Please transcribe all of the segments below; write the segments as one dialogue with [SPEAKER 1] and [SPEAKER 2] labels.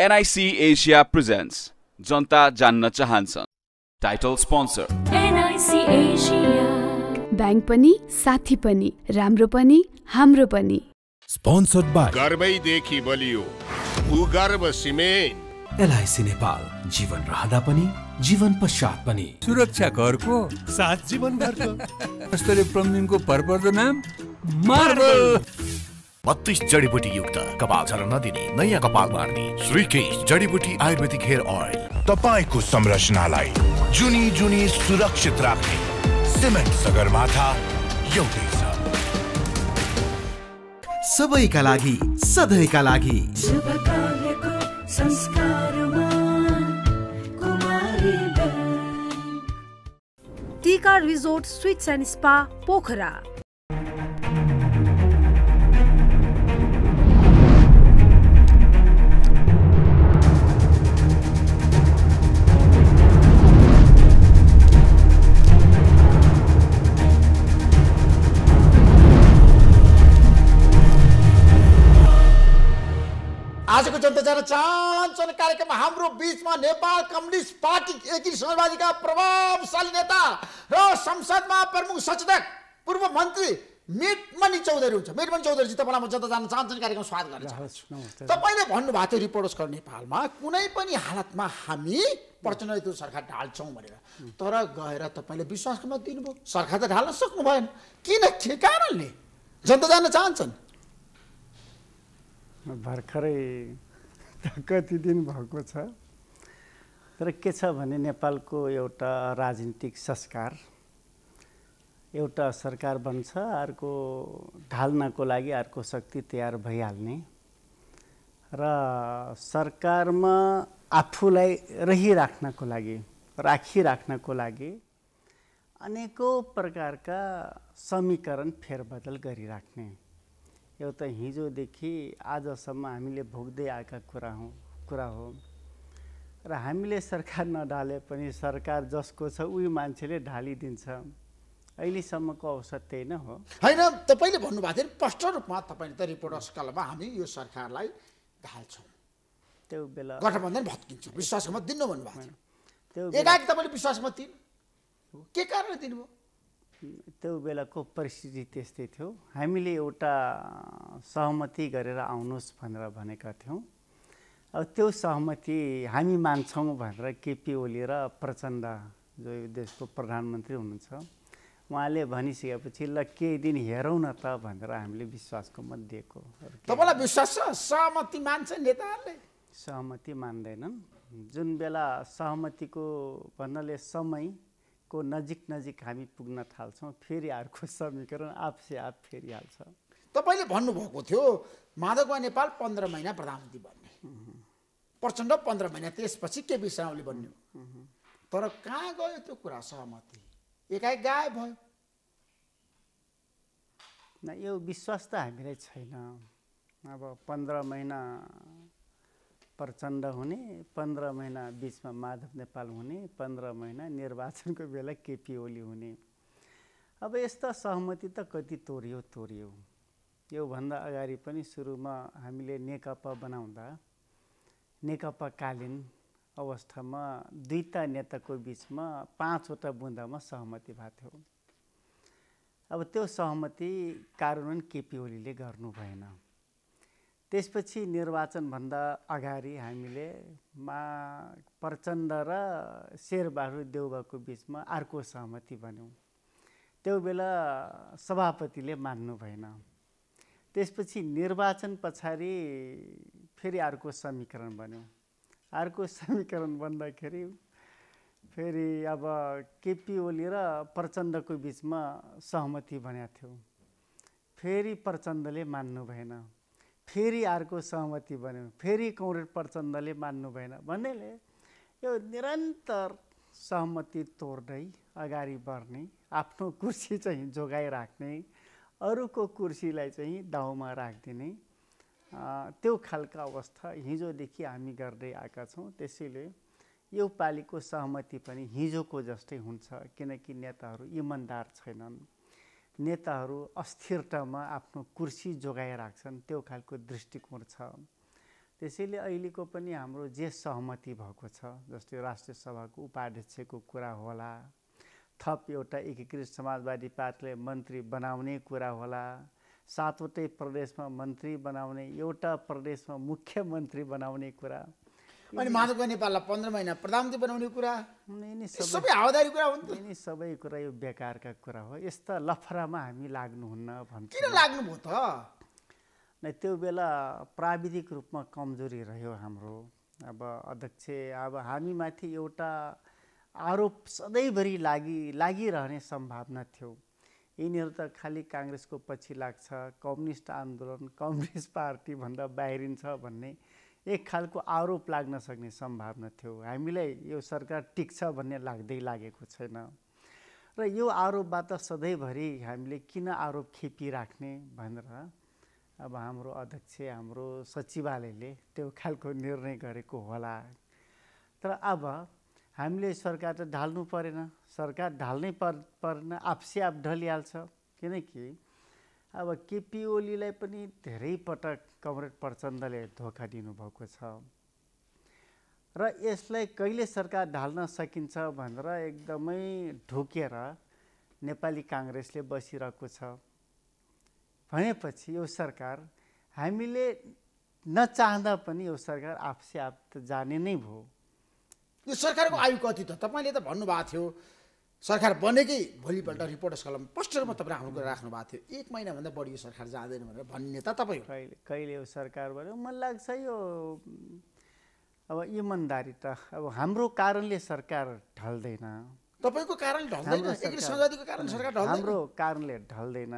[SPEAKER 1] NIC Asia presents जनता जान्न चाहन्छन् टाइटल स्पोन्सर
[SPEAKER 2] ब्याङ्क पनि साथी पनि राम्रो पनि हाम्रो पनि
[SPEAKER 1] स्पोन्सर्ड बाइ गर्वैदेखि बलियो भूगर्भ
[SPEAKER 2] सिमेन्ट एलआइसी नेपाल जीवन रहँदा पनि जीवन पश्चात पनि सुरक्षा घरको साथ जीवन घरको प्रमिनको भरपर्दो नाम
[SPEAKER 1] मार्बल बत्तीस जडीबुटी युक्त कपाल झर नदिने नयाँ कपाल मार्ने श्रीकेश जडीबुटी आयुर्वेदिक हेयर ओइल तपाईँको संरचनालाई जुनी जुनी सुरक्षित राख्ने सिमेन्ट सगरमाथा एउटै छ सबैका लागि सधैँका लागि शुभ Tika resort suites and spa Pokhara आजको जनता जनताजना चाहन्छन् कार्यक्रम हाम्रो बिचमा नेपाल कम्युनिस्ट पार्टी एकी समाजवादीका प्रभावशाली नेता र संसदमा प्रमुख सचेतक पूर्व मन्त्री मिटमणि चौधरी हुन्छ मिटमणि चौधरीजी तपाईँलाई म जनता जान चाहन्छन् कार्यक्रम स्वागत गर्न चाहन्छु तपाईँले भन्नुभएको थियो रिपोर्टर्स नेपालमा कुनै पनि हालतमा हामी प्रचण्ड सरकार ढाल्छौँ भनेर तर गएर तपाईँले विश्वासको मत दिनुभयो सरकार त ढाल्न सक्नु भएन किन के कारणले जनता जान चाहन्छन्
[SPEAKER 2] भर्खरै कति दिन भएको छ तर के छ भने नेपालको एउटा राजनीतिक संस्कार एउटा सरकार बन्छ अर्को ढाल्नको लागि अर्को शक्ति तयार भइहाल्ने र सरकारमा आफूलाई रहिराख्नको लागि राखिराख्नको लागि अनेकौँ प्रकारका समीकरण फेरबदल गरिराख्ने एउटा हिजोदेखि आजसम्म हामीले भोग्दै आएका कुरा हो कुरा हो र हामीले सरकार नढाले पनि सरकार जसको छ उही मान्छेले ढालिदिन्छ अहिलेसम्मको अवसर त्यही नै हो होइन तपाईँले भन्नुभएको
[SPEAKER 1] थियो स्पष्ट रूपमा तपाईँले त रिपोर्टर्स क्लबमा हामी यो सरकारलाई ढाल्छौँ त्यो बेला गठबन्धन
[SPEAKER 2] भत्किन्छौँ विश्वासमा दिनु भन्नुभएको थियो एकाएक तपाईँले
[SPEAKER 1] विश्वासमा दिनु के कारणले दिनुभयो
[SPEAKER 2] त्यो बेलाको परिस्थिति त्यस्तै थियो हामीले एउटा सहमति गरेर आउनुहोस् भनेर भनेका थियौँ अब त्यो सहमति हामी मान्छौँ भनेर केपी ओली र प्रचण्ड जो देशको प्रधानमन्त्री हुनुहुन्छ उहाँले भनिसकेपछि ल केही दिन हेरौँ न त भनेर हामीले विश्वासको मत दिएको तपाईँलाई
[SPEAKER 1] विश्वास छ सहमति मान्छ नेताहरूले
[SPEAKER 2] सहमति मान्दैनन् जुन बेला सहमतिको भन्नाले समय को नजिक नजिक हामी पुग्न थाल्छौँ फेरि अर्को समीकरण आफसे आफ फेरिहाल्छ तपाईँले भन्नुभएको थियो माधवमा नेपाल पन्ध्र महिना प्रधानमन्त्री बन्ने
[SPEAKER 1] प्रचण्ड पन्ध्र महिना त्यसपछि के विषयले बन्यो तर कहाँ गयो त्यो कुरा
[SPEAKER 2] सहमति एकाएक गायब भयो न यो विश्वास त हामीलाई छैन अब पन्ध्र महिना प्रचण्ड हुने पन्ध्र महिना बिचमा माधव नेपाल हुने पन्ध्र महिना निर्वाचनको बेला केपी ओली हुने अब यस्ता सहमति त कति तोरियो तोरियो योभन्दा अगाडि पनि सुरुमा हामीले नेकपा बनाउँदा नेकपाकालीन अवस्थामा दुईवटा नेताको बिचमा पाँचवटा बुन्दामा सहमति भएको थियो अब त्यो सहमति कार्यान्वयन केपी ओलीले गर्नु भएन त्यसपछि निर्वाचनभन्दा अगाडि हामीले मा प्रचण्ड र शेरबहादुर देउबाको बिचमा अर्को सहमति बन्यौँ त्यो बेला सभापतिले मान्नु भएन त्यसपछि निर्वाचन पछाडि फेरि अर्को समीकरण बन्यो अर्को समीकरण बन्दाखेरि फेरि अब केपी ओली र प्रचण्डको बिचमा सहमति बनाएको थियो फेरि प्रचण्डले मान्नु भएन फेरि अर्को सहमति बन्यो फेरि कौरेड प्रचण्डले मान्नु भएन भन्नेले यो निरन्तर सहमति तोड्दै अगाडि बढ्ने आफ्नो कुर्सी चाहिँ जोगाइराख्ने अरूको कुर्सीलाई चाहिँ दाउमा राखिदिने त्यो खालको अवस्था हिजोदेखि हामी गर्दै आएका छौँ त्यसैले यो पालिको सहमति पनि हिजोको जस्तै हुन्छ किनकि नेताहरू इमान्दार छैनन् नेताहरू अस्थिरतामा आफ्नो कुर्सी जोगाइराख्छन् त्यो खालको दृष्टिकोण छ त्यसैले अहिलेको पनि हाम्रो जे सहमति भएको छ जस्तै राष्ट्रिय सभाको उपाध्यक्षको कुरा होला थप एउटा एकीकृत समाजवादी पार्टीले मन्त्री बनाउने कुरा होला सातवटै प्रदेशमा मन्त्री बनाउने एउटा प्रदेशमा मुख्यमन्त्री बनाउने कुरा अनि माधव
[SPEAKER 1] नेपाललाई पन्ध्र महिना प्रधानमन्त्री बनाउने कुरा सबै हावादारी कुरा हो
[SPEAKER 2] नि सबै कुरा यो बेकारका कुरा हो यस्ता लफरामा हामी लाग्नुहुन्न भन्छ किन लाग्नुभयो त नै त्यो बेला प्राविधिक रूपमा कमजोरी रह्यो हाम्रो अब अध्यक्ष अब हामीमाथि एउटा आरोप सधैँभरि लागि लागिरहने सम्भावना थियो यिनीहरू त खालि काङ्ग्रेसको पछि लाग्छ कम्युनिस्ट आन्दोलन कम्युनिस्ट पार्टीभन्दा बाहिरिन्छ भन्ने एक खालको आरोप लाग्न सक्ने सम्भावना थियो हामीलाई यो सरकार टिक्छ भन्ने लाग्दै लागेको छैन र यो आरोपबाट सधैँभरि हामीले किन आरोप खेपिराख्ने भनेर अब हाम्रो अध्यक्ष हाम्रो सचिवालयले त्यो खालको निर्णय गरेको होला तर अब हामीले सरकार त ढाल्नु परेन सरकार ढाल्नै पर् परेन आपसे आफ ढलिहाल्छ किनकि अब केपी ओलीलाई पनि धेरै पटक कमरेड प्रचण्डले धोका दिनुभएको छ र यसलाई कहिले सरकार ढाल्न सकिन्छ भनेर एकदमै ढोकेर नेपाली काङ्ग्रेसले बसिरहेको छ भनेपछि यो सरकार हामीले नचाहँदा पनि यो सरकार आफसे आफ त जाने नै भयो यो सरकारको आयु कति त तपाईँले त भन्नुभएको थियो
[SPEAKER 1] सरकार बनेकै भोलिपल्ट रिपोर्टर्स कलम पोस्टरमा तपाईँ हाम्रो कुरा राख्नु भएको थियो एक महिनाभन्दा बढी यो सरकार
[SPEAKER 2] जाँदैन भनेर भन्ने त तपाईँ कहिले कहिले सरकार भन्यो मलाई लाग्छ यो अब इमान्दारी त अब हाम्रो कारणले सरकार ढल्दैन तपाईँको कारणले ढल्दैन सरकार हाम्रो कारणले ढल्दैन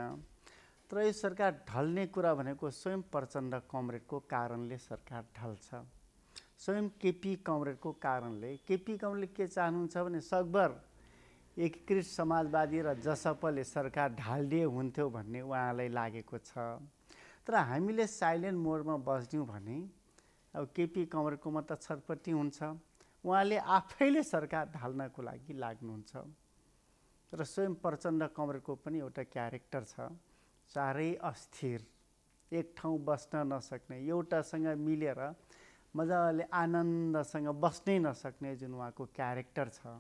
[SPEAKER 2] तर यो सरकार ढल्ने कुरा भनेको स्वयं प्रचण्ड कमरेडको कारणले सरकार ढल्छ स्वयं केपी कमरेडको कारणले केपी कमरेडले के चाहनुहुन्छ भने सकभर एकीकृत समाजवादी र जसपले सरकार ढालिदिए हुन्थ्यो भन्ने उहाँलाई लागेको छ तर हामीले साइलेन्ट मोडमा बस्यौँ भने अब केपी कमर त छटपट्टि हुन्छ उहाँले आफैले सरकार ढाल्नको लागि लाग्नुहुन्छ र स्वयं प्रचण्ड कमरको पनि एउटा क्यारेक्टर छ चारै अस्थिर एक ठाउँ बस्न नसक्ने एउटासँग मिलेर मजाले आनन्दसँग बस्नै नसक्ने जुन उहाँको क्यारेक्टर छ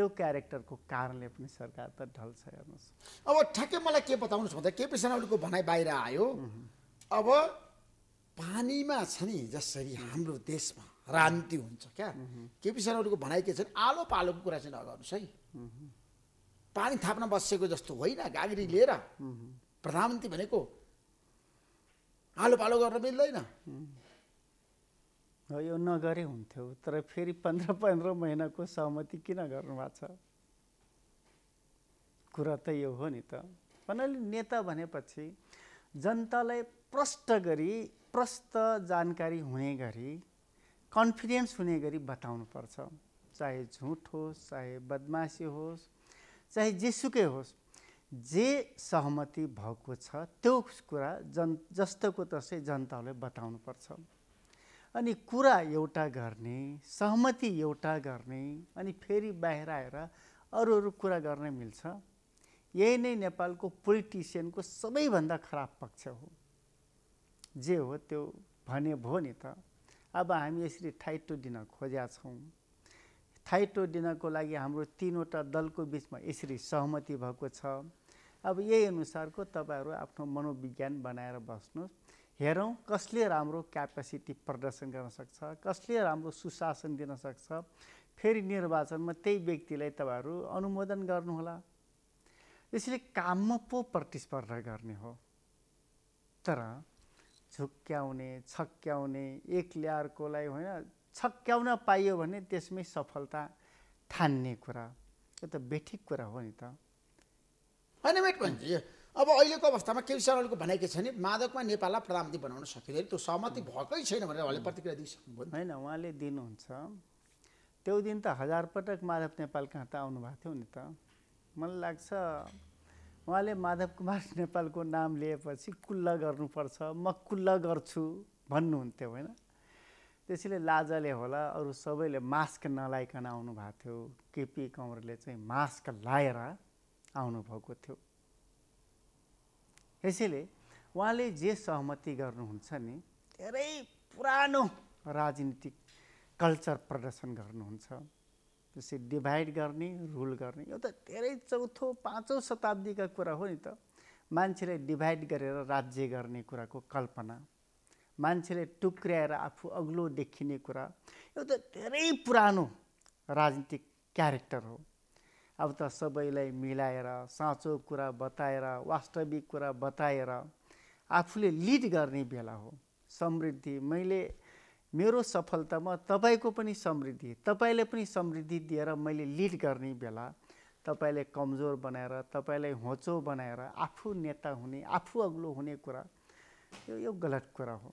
[SPEAKER 2] त्यो क्यारेक्टरको कारणले पनि सरकार त ढल्छ हेर्नुहोस्
[SPEAKER 1] अब ठ्याक्कै मलाई के बताउनुहोस् भन्दा केपी ओलीको भनाइ बाहिर आयो अब पानीमा छ नि जसरी हाम्रो देशमा राजनीति हुन्छ क्या केपी ओलीको भनाइ के छ आलो पालोको कुरा चाहिँ नगर्नुहोस् है पानी थाप्न बसेको जस्तो होइन गाग्री लिएर प्रधानमन्त्री भनेको
[SPEAKER 2] आलो पालो गर्न मिल्दैन यो नगरे हुन्थ्यो तर फेरि पन्ध्र पन्ध्र महिनाको सहमति किन गर्नुभएको छ कुरा त यो हो नि त भन्नाले नेता भनेपछि जनतालाई प्रष्ट गरी प्रष्ट जानकारी हुने गरी कन्फिडेन्स हुने गरी पर्छ चाहे झुट होस् चाहे बदमासी होस् चाहे जेसुकै होस् जे सहमति भएको छ त्यो कुरा जन जस्तोको तस्तै जनतालाई बताउनुपर्छ अनि कुरा एउटा गर्ने सहमति एउटा गर्ने अनि फेरि बाहिर आएर अरू अरू कुरा गर्न मिल्छ यही नै नेपालको पोलिटिसियनको सबैभन्दा खराब पक्ष हो जे हो त्यो भने भयो नि त अब हामी यसरी थाइटो दिन खोज्या छौँ थाइटो दिनको लागि हाम्रो तिनवटा दलको बिचमा यसरी सहमति भएको छ अब यही अनुसारको तपाईँहरू आफ्नो मनोविज्ञान बनाएर बस्नुहोस् हेरौँ कसले राम्रो क्यापेसिटी प्रदर्शन गर्न सक्छ कसले राम्रो सुशासन दिन सक्छ फेरि निर्वाचनमा त्यही व्यक्तिलाई तपाईँहरू अनुमोदन गर्नुहोला त्यसैले काममा पो प्रतिस्पर्धा गर्ने हो तर झुक्क्याउने छक्क्याउने एकले अर्कोलाई होइन छक्क्याउन पाइयो भने त्यसमै सफलता ठान्ने कुरा यो त बेठिक कुरा हो नि त होइन अब अहिलेको अवस्थामा केपी शर्माको भनाइ के छ भने मादकमा नेपाललाई प्रधानमन्त्री बनाउन सकिँदैन त्यो सहमति भएकै छैन भनेर उहाँले प्रतिक्रिया दिइसक्नुभयो होइन उहाँले दिनुहुन्छ त्यो दिन त हजार पटक माधव नेपाल कहाँ त आउनुभएको थियो नि त मलाई लाग्छ उहाँले माधव कुमार नेपालको नाम लिएपछि कुल्ला गर्नुपर्छ म कुल्ला गर्छु भन्नुहुन्थ्यो होइन त्यसैले लाजाले होला अरू सबैले मास्क नलाइकन आउनुभएको थियो केपी कँवरले चाहिँ मास्क लाएर आउनुभएको थियो यसैले उहाँले जे सहमति गर्नुहुन्छ नि धेरै पुरानो राजनीतिक कल्चर प्रदर्शन गर्नुहुन्छ जस्तै डिभाइड गर्ने रुल गर्ने यो त धेरै चौथो पाँचौँ शताब्दीका कुरा हो नि त मान्छेले डिभाइड गरेर राज्य गर्ने कुराको कल्पना मान्छेले टुक्र्याएर आफू अग्लो देखिने कुरा यो त धेरै पुरानो राजनीतिक क्यारेक्टर हो अब त सबैलाई मिलाएर साँचो कुरा बताएर वास्तविक कुरा बताएर आफूले लिड गर्ने बेला हो समृद्धि मैले मेरो सफलतामा तपाईँको पनि समृद्धि तपाईँले पनि समृद्धि दिएर मैले लिड गर्ने बेला तपाईँले कमजोर बनाएर तपाईँलाई होचो बनाएर आफू नेता हुने आफू अग्लो हुने कुरा यो यो गलत कुरा हो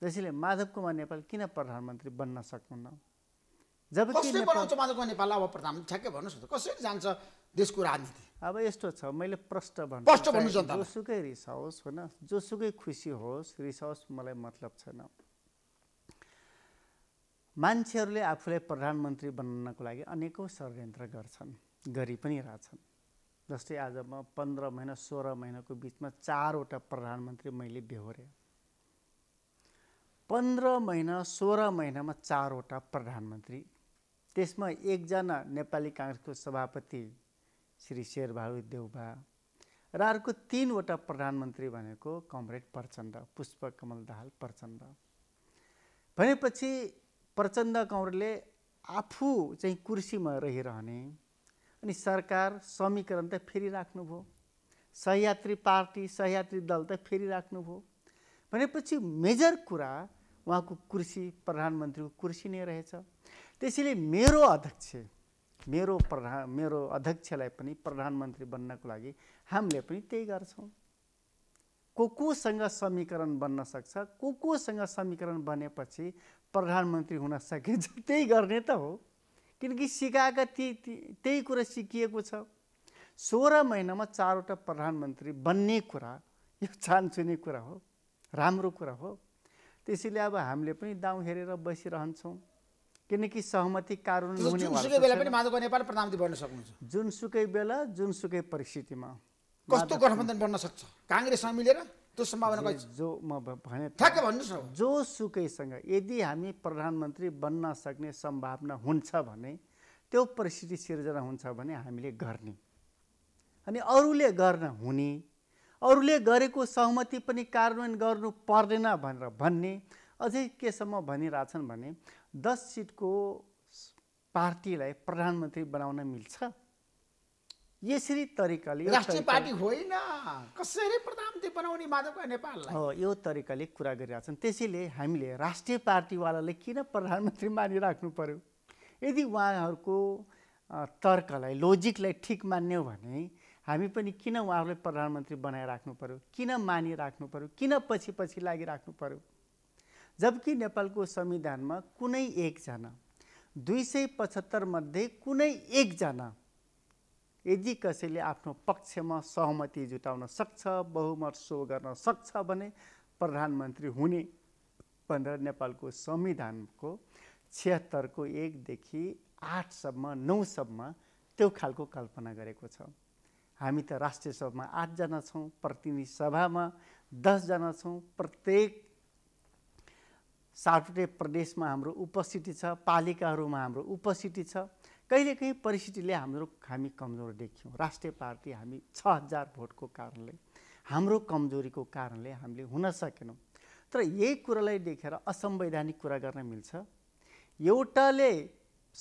[SPEAKER 2] त्यसैले माधव कुमार नेपाल किन प्रधानमन्त्री बन्न सक्नुहुन्न कसले बनाउँछ
[SPEAKER 1] नेपाल अब प्रधान ठ्याक्कै भन्नुहोस् न कसरी जान्छ
[SPEAKER 2] देशको राजनीति अब यस्तो छ मैले प्रष्ट भन्नु प्रष्ट भन्नु जनता जोसुकै रिसाओस् होइन जोसुकै खुसी होस् रिसाओस् मलाई मतलब छैन मान्छेहरूले आफूलाई प्रधानमन्त्री बनाउनको लागि अनेकौँ षड्यन्त्र गर्छन् गरी पनि रहेछन् जस्तै आज म पन्ध्र महिना सोह्र महिनाको बिचमा चारवटा प्रधानमन्त्री मैले बेहोरेँ पन्ध्र महिना सोह्र महिनामा चारवटा प्रधानमन्त्री त्यसमा एकजना नेपाली काङ्ग्रेसको सभापति श्री शेरबहादुर देउबा र अर्को तिनवटा प्रधानमन्त्री भनेको कमरेड प्रचण्ड पुष्पकमल दाहाल प्रचण्ड भनेपछि प्रचण्ड कमरेडले आफू चाहिँ कुर्सीमा रहिरहने अनि सरकार समीकरण त फेरि राख्नुभयो सहयात्री पार्टी सहयात्री दल त फेरि राख्नुभयो भनेपछि मेजर कुरा उहाँको कुर्सी प्रधानमन्त्रीको कुर्सी नै रहेछ त्यसैले मेरो अध्यक्ष मेरो प्रधान मेरो अध्यक्षलाई पनि प्रधानमन्त्री बन्नको लागि हामीले पनि त्यही गर्छौँ को कोसँग समीकरण बन्न सक्छ को कोसँग समीकरण बनेपछि प्रधानमन्त्री हुन सकिन्छ त्यही गर्ने त हो किनकि सिकाएका ती त्यही कुरा सिकिएको छ सोह्र महिनामा चारवटा प्रधानमन्त्री बन्ने कुरा यो चान्चुने कुरा हो राम्रो कुरा हो त्यसैले अब हामीले पनि दाउँ हेरेर बसिरहन्छौँ किनकि सहमति कारण जुनसुकै बेला पनि नेपाल प्रधानमन्त्री बन्न सक्नुहुन्छ जुनसुकै बेला जुनसुकै परिस्थितिमा कस्तो गठबन्धन बन्न सक्छ काङ्ग्रेस मिलेर त्यो सम्भावना जो म भने भन्नुहोस् जो सुकैसँग यदि हामी प्रधानमन्त्री बन्न सक्ने सम्भावना हुन्छ भने त्यो परिस्थिति सिर्जना हुन्छ भने हामीले गर्ने अनि अरूले गर्न हुने अरूले गरेको सहमति पनि कार्यान्वयन गर्नु पर्दैन भनेर भन्ने अझै केसम्म भनिरहेछन् भने दस सिटको पार्टीलाई प्रधानमन्त्री बनाउन मिल्छ यसरी तरिकाले राष्ट्रिय पार्टी होइन
[SPEAKER 1] कसरी प्रधानमन्त्री बनाउने माधवका
[SPEAKER 2] नेपाललाई हो यो तरिकाले कुरा गरिरहेछन् त्यसैले हामीले राष्ट्रिय पार्टीवालाले किन प्रधानमन्त्री मानिराख्नु पर्यो यदि उहाँहरूको तर्कलाई लोजिकलाई ठिक मान्यौँ भने हामी पनि किन उहाँहरूलाई प्रधानमन्त्री बनाइराख्नु पर्यो किन मानिराख्नु पर्यो किन पछि पछि लागिराख्नु पऱ्यो जबकि नेपालको संविधानमा कुनै एकजना दुई सय पचहत्तरमध्ये कुनै एकजना यदि कसैले आफ्नो पक्षमा सहमति जुटाउन सक्छ बहुमत सो गर्न सक्छ भने प्रधानमन्त्री हुने भनेर नेपालको संविधानको छिहत्तरको एकदेखि आठसम्म नौसम्म त्यो खालको कल्पना गरेको छ हामी त राष्ट्रिय सभामा आठजना छौँ प्रतिनिधि सभामा दसजना छौँ प्रत्येक साटोटे प्रदेशमा हाम्रो उपस्थिति छ पालिकाहरूमा हाम्रो उपस्थिति छ कहिलेकाहीँ परिस्थितिले हाम्रो हामी कमजोर देख्यौँ राष्ट्रिय पार्टी हामी छ हजार भोटको कारणले हाम्रो कमजोरीको कारणले हामीले हुन सकेनौँ तर यही कुरालाई देखेर असंवैधानिक कुरा गर्न मिल्छ एउटाले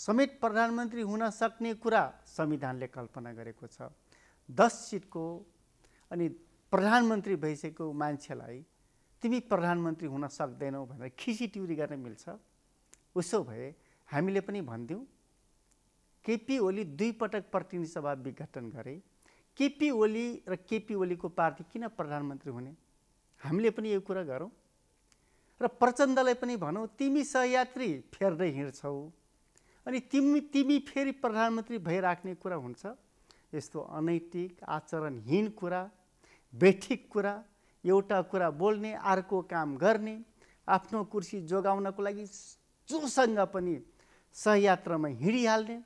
[SPEAKER 2] समेत प्रधानमन्त्री हुन सक्ने कुरा संविधानले कल्पना गरेको छ दस सिटको अनि प्रधानमन्त्री भइसकेको मान्छेलाई तिमी प्रधानमन्त्री हुन सक्दैनौ भनेर खिसी ट्युरी गर्न मिल्छ उसो भए हामीले पनि भनिदिउँ केपी ओली दुईपटक प्रतिनिधि सभा विघटन गरे केपी ओली र केपी ओलीको पार्टी किन प्रधानमन्त्री हुने हामीले पनि यो कुरा गरौँ र प्रचण्डलाई पनि भनौँ तिमी सहयात्री फेर्दै हिँड्छौ अनि तिमी तिमी फेरि प्रधानमन्त्री भइराख्ने कुरा हुन्छ यस्तो अनैतिक आचरणहीन कुरा बेठिक कुरा एउटा कुरा बोल्ने अर्को काम गर्ने आफ्नो कुर्सी जोगाउनको लागि जोसँग पनि सहयात्रामा हिँडिहाल्ने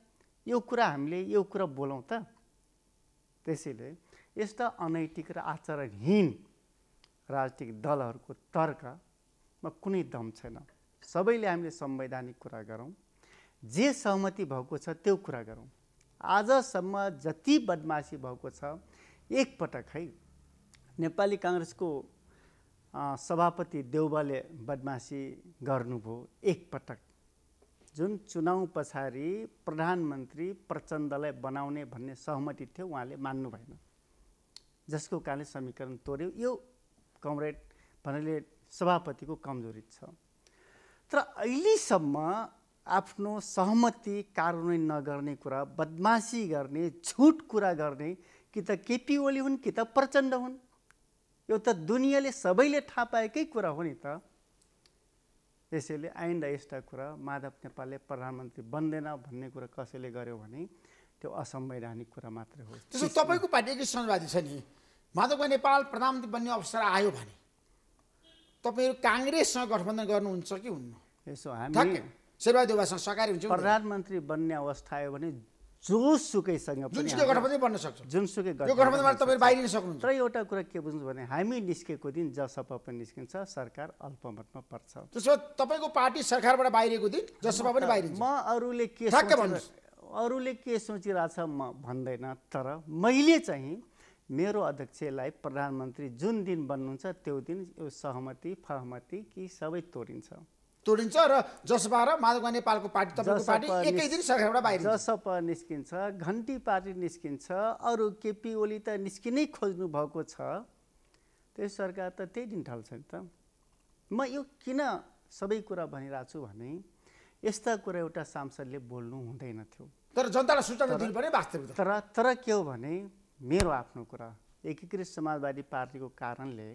[SPEAKER 2] यो कुरा हामीले यो कुरा बोलौँ त त्यसैले यस्ता अनैतिक र आचरणहीन राजनीतिक दलहरूको तर्कमा कुनै दम छैन सबैले हामीले संवैधानिक कुरा गरौँ जे सहमति भएको छ त्यो कुरा गरौँ आजसम्म जति बदमासी भएको छ एकपटक है नेपाली काङ्ग्रेसको सभापति देउबाले बदमासी गर्नुभयो एकपटक जुन चुनाव पछाडि प्रधानमन्त्री प्रचण्डलाई बनाउने भन्ने सहमति थियो उहाँले मान्नु भएन जसको कारणले समीकरण तोड्यो यो कमरेड भन्नाले सभापतिको कमजोरी छ तर अहिलेसम्म आफ्नो सहमति कार्यान्वयन नगर्ने कुरा बदमासी गर्ने झुट कुरा गर्ने कि त केपी ओली हुन् कि त प्रचण्ड हुन् यो त दुनियाँले सबैले थाहा पाएकै कुरा हो नि त त्यसैले आइन्दा यस्ता कुरा माधव नेपालले प्रधानमन्त्री बन्दैन भन्ने कुरा कसैले गर्यो भने त्यो असंवैधानिक कुरा मात्रै हो त्यसो तपाईँको एकै समाजवादी छ नि माधव नेपाल प्रधानमन्त्री बन्ने अवसर आयो भने
[SPEAKER 1] तपाईँहरू काङ्ग्रेससँग गठबन्धन गर्नुहुन्छ कि हुन्न यसो हामी शेरबहादुर
[SPEAKER 2] हुन्छ प्रधानमन्त्री बन्ने अवस्था आयो भने जोसुकैसँग जुनसुकै तर एउटा कुरा के बुझ्नु भने हामी निस्केको दिन जसपा पनि निस्किन्छ सरकार अल्पमतमा पर्छ
[SPEAKER 1] तपाईँको पार्टी सरकारबाट बाहिरको दिन जसपा पनि बाहिरिन्छ म
[SPEAKER 2] अरूले के अरूले के सोचिरहेछ म भन्दैन तर मैले चाहिँ मेरो अध्यक्षलाई प्रधानमन्त्री जुन दिन बन्नुहुन्छ त्यो दिन यो सहमति फहमति कि सबै तोडिन्छ तोडिन्छ र जसपा र माधव नेपालको पार्टी तपाईँको पार्टी एकै दिन सरकारबाट बाहिर जसपा निस्किन्छ घन्टी पार्टी निस्किन्छ अरू केपी ओली त निस्किनै खोज्नु भएको छ त्यो सरकार त त्यही दिन ढल्छ नि त म यो किन सबै कुरा भनिरहेको छु भने यस्ता कुरा एउटा सांसदले बोल्नु हुँदैन थियो तर जनतालाई सूचना दिनु पर्ने वास्तविक तर तर के हो भने मेरो आफ्नो कुरा एकीकृत समाजवादी पार्टीको कारणले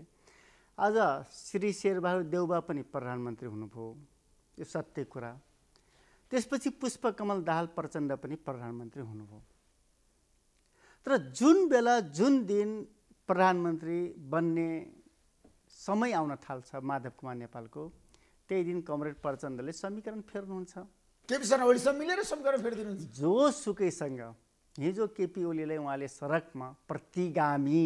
[SPEAKER 2] आज श्री शेरबहादुर देउबा पनि प्रधानमन्त्री हुनुभयो यो सत्य कुरा त्यसपछि पुष्पकमल दाहाल प्रचण्ड पनि प्रधानमन्त्री हुनुभयो तर जुन बेला जुन दिन प्रधानमन्त्री बन्ने समय आउन थाल्छ माधव कुमार नेपालको त्यही दिन कमरेड प्रचण्डले समीकरण फेर्नुहुन्छ मिलेर समीकरण फेरिदिनुहुन्छ जोसुकैसँग हिजो केपी ओलीलाई उहाँले सडकमा प्रतिगामी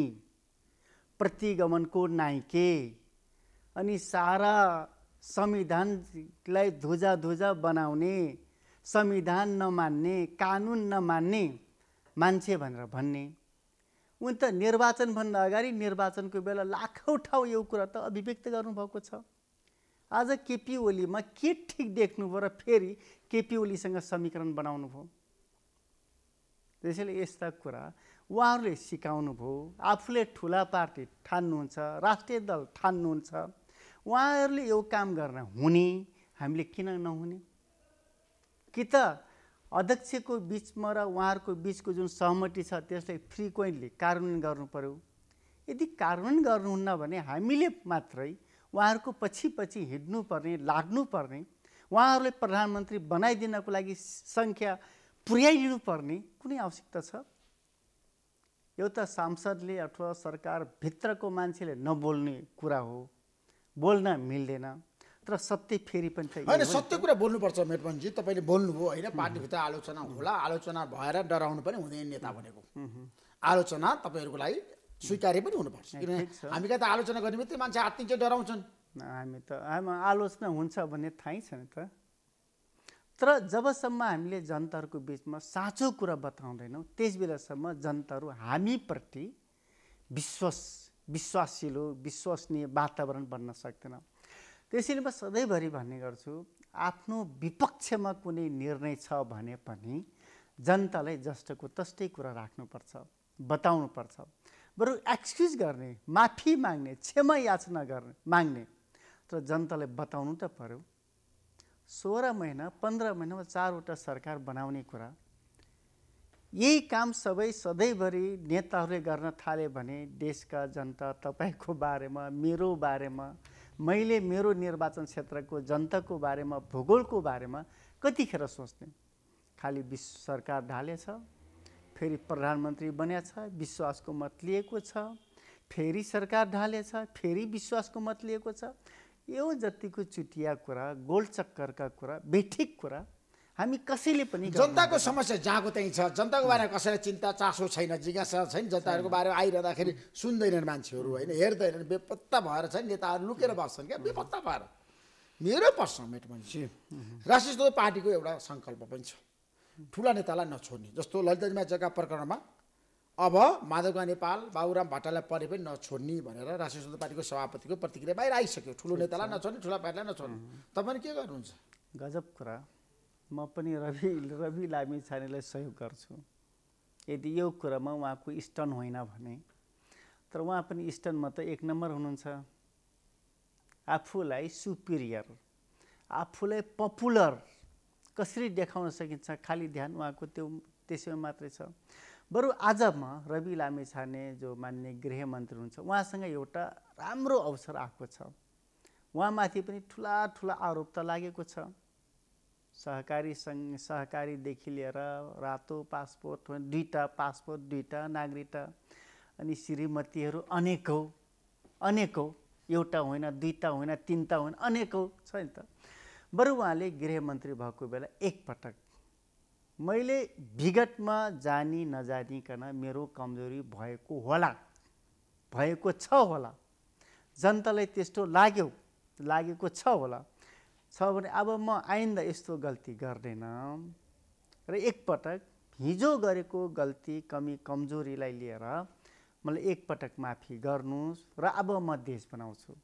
[SPEAKER 2] प्रतिगमनको नाइके अनि सारा संविधानलाई धुजा धुजा बनाउने संविधान नमान्ने कानुन नमान्ने मान्छे भनेर भन्ने उन त निर्वाचनभन्दा अगाडि निर्वाचनको बेला लाखौँ ठाउँ यो कुरा त अभिव्यक्त गर्नुभएको छ आज केपी ओलीमा के ठिक देख्नुभयो र फेरि केपी ओलीसँग समीकरण बनाउनु भयो त्यसैले यस्ता कुरा उहाँहरूले सिकाउनु सिकाउनुभयो आफूले ठुला पार्टी ठान्नुहुन्छ राष्ट्रिय दल ठान्नुहुन्छ उहाँहरूले यो काम गर्न हुने हामीले किन नहुने कि त अध्यक्षको बिचमा र उहाँहरूको बिचको जुन सहमति छ त्यसलाई फ्रिक्वेन्टली कार्यान्वयन गर्नु पऱ्यो यदि कार्यान्वयन गर्नुहुन्न भने हामीले मात्रै उहाँहरूको पछि पछि हिँड्नुपर्ने लाग्नुपर्ने उहाँहरूले प्रधानमन्त्री बनाइदिनको लागि सङ्ख्या पर्ने कुनै आवश्यकता छ एउटा सांसदले अथवा सरकारभित्रको मान्छेले नबोल्ने कुरा हो बोल्न मिल्दैन तर सत्य फेरि पनि होइन सत्य कुरा बोल्नुपर्छ मेटमनजी तपाईँले
[SPEAKER 1] बोल्नुभयो होइन पार्टीभित्र आलोचना होला आलोचना भएर डराउनु पनि हुँदैन नेता भनेको आलोचना तपाईँहरूको लागि
[SPEAKER 2] स्वीकार्य पनि हुनुपर्छ किनभने हामी
[SPEAKER 1] कहाँ त आलोचना गर्ने बित्तिकै मान्छे आत्तिन्छ
[SPEAKER 2] डराउँछन् हामी त आलोचना हुन्छ भन्ने थाहै छैन त तर जबसम्म हामीले जनताहरूको बिचमा साँचो कुरा बताउँदैनौँ त्यस बेलासम्म जनताहरू हामीप्रति विश्वास विश्वासिलो विश्वसनीय वातावरण बन्न सक्दैन त्यसैले म सधैँभरि भन्ने गर्छु आफ्नो विपक्षमा कुनै निर्णय छ भने पनि जनतालाई जस्टको तस्तै कुरा राख्नुपर्छ बताउनुपर्छ बरु एक्सक्युज गर्ने माफी माग्ने क्षमा याचना गर्ने माग्ने तर जनतालाई बताउनु त पऱ्यो सोह्र महिना पन्ध्र महिनामा चारवटा सरकार बनाउने कुरा यही काम सबै सधैँभरि नेताहरूले गर्न थाले भने देशका जनता तपाईँको बारेमा मेरो बारेमा मैले मेरो निर्वाचन क्षेत्रको जनताको बारेमा भूगोलको बारेमा कतिखेर सोच्ने खालि विश्व सरकार ढालेछ फेरि प्रधानमन्त्री बनेछ विश्वासको मत लिएको छ फेरि सरकार ढालेछ फेरि विश्वासको मत लिएको छ यो जतिको चुटिया कुरा गोल चक्करका कुरा बेठिक कुरा हामी कसैले पनि जनताको समस्या जहाँको त्यहीँ छ जनताको बारेमा कसैलाई चिन्ता चासो छैन
[SPEAKER 1] जिज्ञासा छैन जनताहरूको बारेमा आइरहँदाखेरि सुन्दैनन् मान्छेहरू होइन हेर्दैनन् बेपत्ता भएर छ नेताहरू लुकेर बस्छन् क्या बेपत्ता भएर मेरो पर्सनमेट मान्छे राष्ट्रिय पार्टीको एउटा सङ्कल्प पनि छ ठुला नेतालाई नछोड्ने जस्तो ललितजीमा जग्गा प्रकरणमा अब माधवगा नेपाल बाबुराम भट्टलाई परे पनि नछोड्ने भनेर राष्ट्रिय स्वतन्त्र पार्टीको सभापतिको प्रतिक्रिया
[SPEAKER 2] बाहिर आइसक्यो ठुलो नेतालाई नछोड्ने
[SPEAKER 1] ठुला पार्टीलाई नछोड्ने
[SPEAKER 2] तपाईँले के गर्नुहुन्छ गजब कुरा म पनि रवि रवि लामी छानेलाई सहयोग गर्छु यदि यो कुरामा उहाँको स्टन होइन भने तर उहाँ पनि स्टनमा त एक नम्बर हुनुहुन्छ आफूलाई सुपिरियर आफूलाई पपुलर कसरी देखाउन सकिन्छ खालि ध्यान उहाँको त्यो त्यसैमा मात्रै छ बरु आज म रवि लामे छाने जो मान्ने गृहमन्त्री हुनुहुन्छ उहाँसँग एउटा राम्रो अवसर आएको छ उहाँमाथि पनि ठुला ठुला आरोप त लागेको छ सहकारी सङ्घ सहकारीदेखि लिएर रातो पासपोर्ट दुईवटा पासपोर्ट दुईवटा नागरिकता अनि श्रीमतीहरू अनेकौँ अनेकौँ एउटा होइन दुईवटा होइन तिनवटा होइन अनेकौँ छ नि त बरु उहाँले गृहमन्त्री भएको बेला एकपटक मैले विगतमा जानी नजानिकन मेरो कमजोरी भएको होला भएको छ होला जनतालाई त्यस्तो लाग्यो लागेको छ होला छ भने अब म आइन्दा यस्तो गल्ती गर्दैन र एकपटक हिजो गरेको गल्ती कमी कमजोरीलाई लिएर मलाई एकपटक माफी गर्नुहोस् र अब म देश बनाउँछु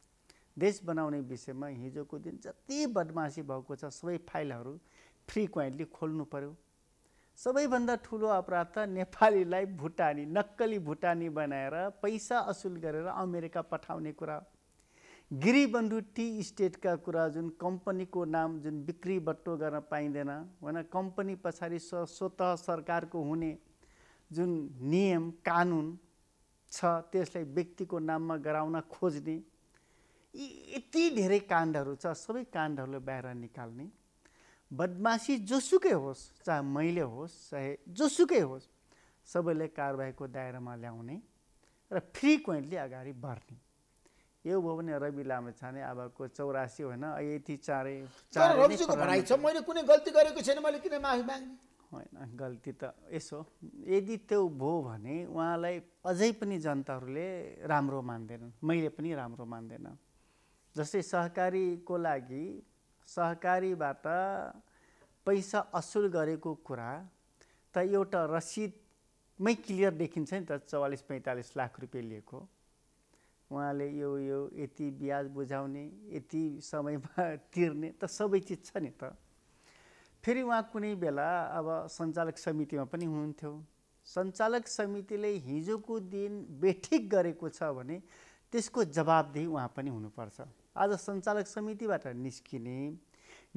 [SPEAKER 2] देश बनाउने विषयमा हिजोको दिन जति बदमासी भएको छ सबै फाइलहरू फ्रिक्वेन्टली खोल्नु पऱ्यो सबैभन्दा ठुलो अपराध त नेपालीलाई भुटानी नक्कली भुटानी बनाएर पैसा असुल गरेर अमेरिका पठाउने कुरा गिरीबन्धु टी स्टेटका कुरा जुन कम्पनीको नाम जुन बिक्री बट्टो गर्न पाइँदैन होइन कम्पनी पछाडि स्व स्वत सरकारको हुने जुन नियम कानुन छ त्यसलाई व्यक्तिको नाममा गराउन खोज्ने यी यति धेरै काण्डहरू छ सबै काण्डहरूलाई बाहिर निकाल्ने बदमासी जोसुकै होस् चाहे मैले होस् चाहे जोसुकै होस् सबैले कारबाहीको दायरामा ल्याउने र फ्रिक्वेन्टली अगाडि बढ्ने यो भयो भने रवि लामा छाने अबको चौरासी होइन यति चाँडै चाँडै छ
[SPEAKER 1] मैले कुनै गल्ती गरेको छैन मैले किन माफी माग्ने
[SPEAKER 2] होइन गल्ती त यसो यदि त्यो भयो भने उहाँलाई अझै पनि जनताहरूले राम्रो मान्दैनन् मैले पनि राम्रो मान्दैन जस्तै सहकारीको लागि सहकारीबाट पैसा असुल गरेको कुरा त एउटा रसिदमै क्लियर देखिन्छ नि त चौवालिस पैँतालिस लाख रुपियाँ लिएको उहाँले यो यो यति ब्याज बुझाउने यति समयमा तिर्ने त सबै चिज छ नि त फेरि उहाँ कुनै बेला अब सञ्चालक समितिमा पनि हुनुहुन्थ्यो सञ्चालक समितिले हिजोको दिन बेठिक गरेको छ भने त्यसको जवाबदेही उहाँ पनि हुनुपर्छ आज सञ्चालक समितिबाट निस्किने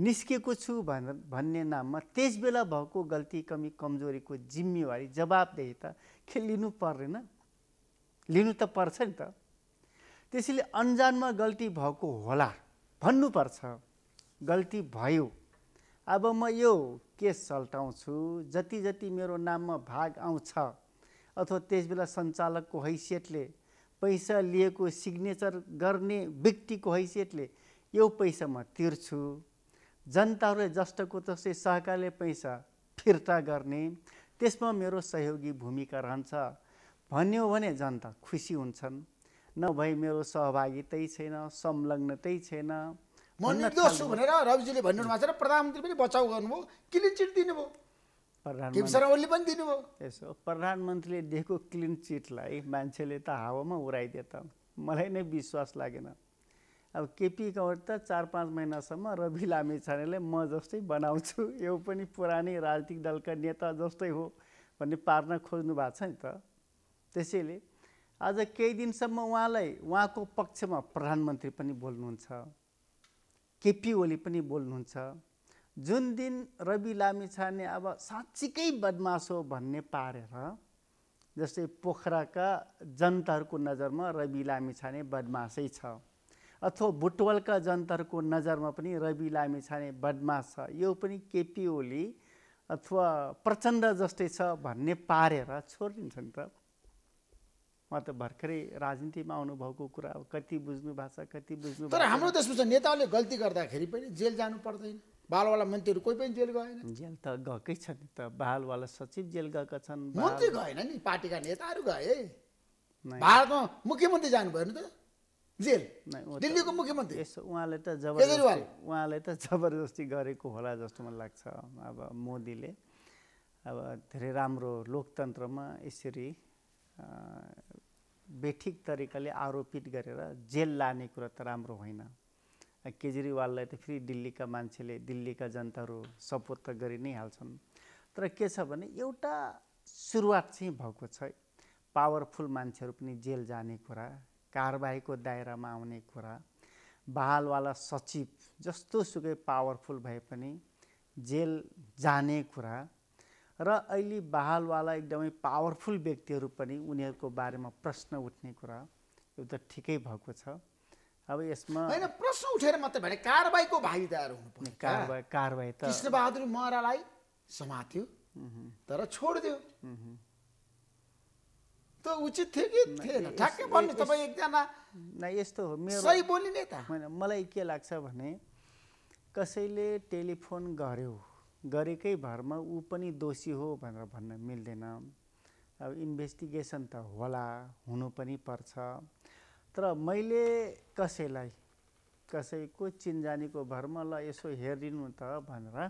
[SPEAKER 2] निस्केको छु भन् भन्ने नाममा त्यसबेला भएको गल्ती कमी कमजोरीको जिम्मेवारी जवाबदेही त के लिनु पर्दैन लिनु त पर्छ नि त त्यसैले अन्जानमा गल्ती भएको होला भन्नुपर्छ गल्ती भयो अब म यो केस सल्टाउँछु जति जति मेरो नाममा भाग आउँछ अथवा त्यसबेला सञ्चालकको हैसियतले पैसा लिएको सिग्नेचर गर्ने व्यक्तिको हैसियतले यो पैसा म तिर्छु जनताहरूले जस्तोको तस्तै सहकारीले पैसा फिर्ता गर्ने त्यसमा मेरो सहयोगी भूमिका रहन्छ भन्यो भने जनता खुसी हुन्छन् नभए मेरो सहभागितै छैन संलग्नतै छैन म निर्दोष छु भनेर रविजीले भन्नु छ र प्रधानमन्त्री पनि बचाउ गर्नुभयो
[SPEAKER 1] क्लिन चिट दिनुभयो
[SPEAKER 2] प्रधानमन्त्री पनि दिनुभयो यसो प्रधानमन्त्रीले दिएको क्लिन चिटलाई मान्छेले त हावामा उडाइदिए त मलाई नै विश्वास लागेन अब केपी कवर त चार पाँच महिनासम्म रवि लामी छानेले म जस्तै बनाउँछु यो पनि पुरानै राजनीतिक दलका नेता जस्तै हो भन्ने पार्न खोज्नु भएको छ नि त त्यसैले आज केही दिनसम्म उहाँलाई उहाँको पक्षमा प्रधानमन्त्री पनि बोल्नुहुन्छ केपी ओली पनि बोल्नुहुन्छ जुन दिन रवि लामी छाने अब साँच्चीकै बदमास हो भन्ने पारेर जस्तै पोखराका जनताहरूको नजरमा रवि लामी छाने बदमासै छ अथवा बुटवलका जनताहरूको नजरमा पनि रवि लामी छाने बदमास छ यो पनि केपी ओली अथवा प्रचण्ड जस्तै छ भन्ने पारेर नि त उहाँ त भर्खरै राजनीतिमा आउनुभएको कुरा कति बुझ्नु भएको छ कति बुझ्नु तर हाम्रो देशमा
[SPEAKER 1] नेताले गल्ती गर्दाखेरि पनि जेल जानु पर्दैन बालवाला मन्त्रीहरू कोही पनि जेल गएन
[SPEAKER 2] जेल त गएकै छ नि त बालवाला सचिव जेल गएका छन् मन्त्री गएन
[SPEAKER 1] नि पार्टीका नेताहरू गए
[SPEAKER 2] भारतमा मुख्यमन्त्री जानु भएन त जेल दिल्लीको मुख्यमन्त्री यसो उहाँले त जबरजस्ती उहाँले त जबरजस्ती गरेको होला जस्तो मलाई लाग्छ अब मोदीले अब धेरै राम्रो लोकतन्त्रमा यसरी बेठिक तरिकाले आरोपित गरेर जेल लाने कुरा त राम्रो होइन केजरीवाललाई त फेरि दिल्लीका मान्छेले दिल्लीका जनताहरू सपोर्ट त गरि नै हाल्छन् तर के छ भने एउटा सुरुवात चाहिँ भएको छ पावरफुल मान्छेहरू पनि जेल जाने कुरा कारबाहीको दायरामा आउने कुरा बहालवाला सचिव जस्तो सुकै पावरफुल भए पनि जेल जाने कुरा र अहिले बहालवाला एकदमै पावरफुल व्यक्तिहरू पनि उनीहरूको बारेमा प्रश्न उठ्ने कुरा यो त ठिकै भएको छ अब यसमा होइन
[SPEAKER 1] प्रश्न उठेर मात्रै भने कारवाहीको भागीदार
[SPEAKER 2] हुनुपर्ने कारवाही कारवाही त
[SPEAKER 1] कृष्णबहादुर महरालाई समात्यो तर छोडिदियो
[SPEAKER 2] त उचित थियो कि थिएन ठ्याक्कै भन्नु तपाईँ एकजना यस्तो हो मेरो सही बोलिने त होइन मलाई के लाग्छ भने कसैले टेलिफोन गर्यो गरेकै भरमा ऊ पनि दोषी हो भनेर भन्न मिल्दैन अब इन्भेस्टिगेसन त होला हुनु पनि पर्छ तर मैले कसैलाई कसैको चिनजानीको भरमा ल यसो हेरिदिनु त भनेर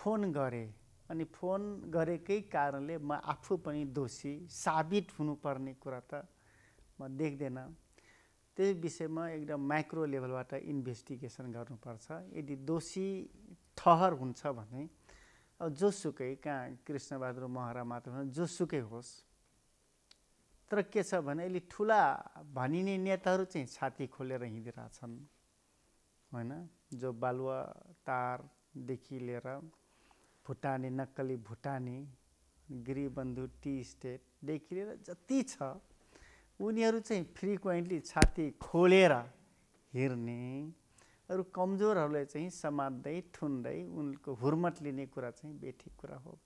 [SPEAKER 2] फोन गरेँ अनि फोन गरेकै कारणले म आफू पनि दोषी साबित हुनुपर्ने कुरा त म देख्दैन त्यही विषयमा एकदम माइक्रो लेभलबाट इन्भेस्टिगेसन गर्नुपर्छ यदि दोषी ठहर हुन्छ भने अब जोसुकै कहाँ कृष्णबहादुर महरा मात्र जोसुकै होस् तर के छ भने अहिले ठुला भनिने नेताहरू चाहिँ छाती खोलेर हिँडिरहेछन् होइन जो बालुवा तारदेखि लिएर भुटाने नक्कली भुटानी गिरीबन्धु टी स्टेटदेखि लिएर जति छ उनीहरू चाहिँ फ्रिक्वेन्टली छाती खोलेर हिँड्ने अरू कमजोरहरूलाई चाहिँ समात्दै ठुन्दै उनको हुर्मत लिने कुरा चाहिँ बेठिक कुरा हो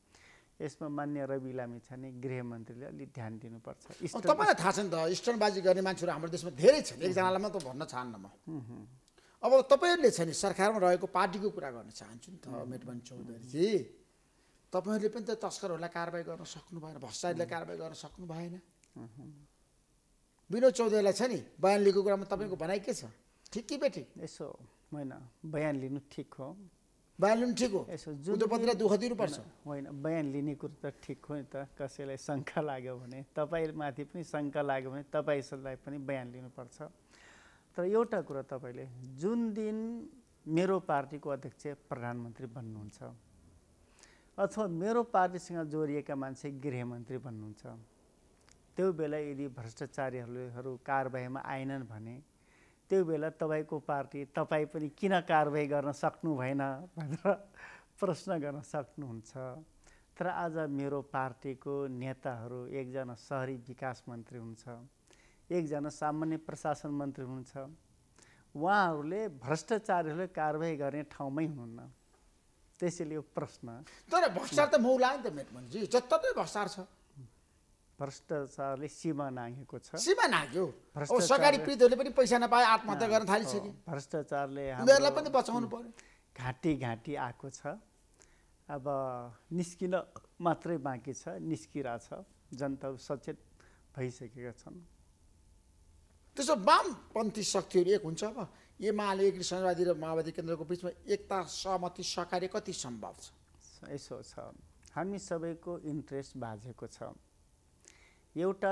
[SPEAKER 2] यसमा मान्य रवि लामी छाने गृहमन्त्रीले अलिक ध्यान दिनुपर्छ तपाईँलाई थाहा
[SPEAKER 1] छ नि त स्टनबाजी गर्ने मान्छेहरू हाम्रो देशमा धेरै छन् एकजनालाई
[SPEAKER 2] मात्र भन्न चाहन्न
[SPEAKER 1] म अब तपाईँहरूले छ नि सरकारमा रहेको पार्टीको कुरा गर्न चाहन्छु नि त मेटवन चौधरीजी तपाईँहरूले पनि त तस्करहरूलाई कारवाही गर्न सक्नु भएन भ्रष्टाचारीलाई कारवाही गर्न सक्नु भएन विनोद चौधरीलाई छ नि बयान लिएको कुरामा तपाईँको भनाइ के छ
[SPEAKER 2] ठिक कि बेठिक यसो होइन बयान लिनु ठिक हो बयान ठिक हो पत्रिका दुःख दिनुपर्छ होइन बयान लिने कुरो त ठिक हो नि त कसैलाई शङ्का लाग्यो भने तपाईँमाथि पनि शङ्का लाग्यो भने तपाईँलाई पनि बयान लिनुपर्छ तर एउटा कुरा तपाईँले जुन दिन मेरो पार्टीको अध्यक्ष प्रधानमन्त्री बन्नुहुन्छ अथवा मेरो पार्टीसँग जोडिएका मान्छे गृहमन्त्री बन्नुहुन्छ त्यो बेला यदि भ्रष्टाचारीहरू कारबाहीमा आएनन् भने त्यो बेला तपाईँको पार्टी तपाईँ पनि किन कारवाही गर्न सक्नु भएन भनेर प्रश्न गर्न सक्नुहुन्छ तर आज मेरो पार्टीको नेताहरू एकजना सहरी विकास मन्त्री हुन्छ एकजना सामान्य प्रशासन मन्त्री हुन्छ उहाँहरूले भ्रष्टाचारीहरूले कारवाही गर्ने ठाउँमै हुनुहुन्न त्यसैले यो प्रश्न तर भ्रष्टाचार त मौला नि त मेटमनजी जत्तै भ्रष्टाचार छ भ्रष्टाचारले सीमा नाघेको छ सीमा नाग्यो सरकारी पीडितहरूले पनि पैसा नपाए आत्महत्या गर्न थालिसके भ्रष्टाचारले उनीहरूलाई पनि बचाउनु पर्यो घाँटी घाँटी आएको छ अब निस्किन मात्रै बाँकी छ निस्किरहेछ जनता सचेत भइसकेका छन् त्यसो वामपन्थी शक्तिहरू एक हुन्छ
[SPEAKER 1] अब एमाले समाजवादी र माओवादी केन्द्रको बिचमा एकता सहमति सहकार्य कति सम्भव छ
[SPEAKER 2] यसो छ हामी सबैको इन्ट्रेस्ट बाँझेको छ एउटा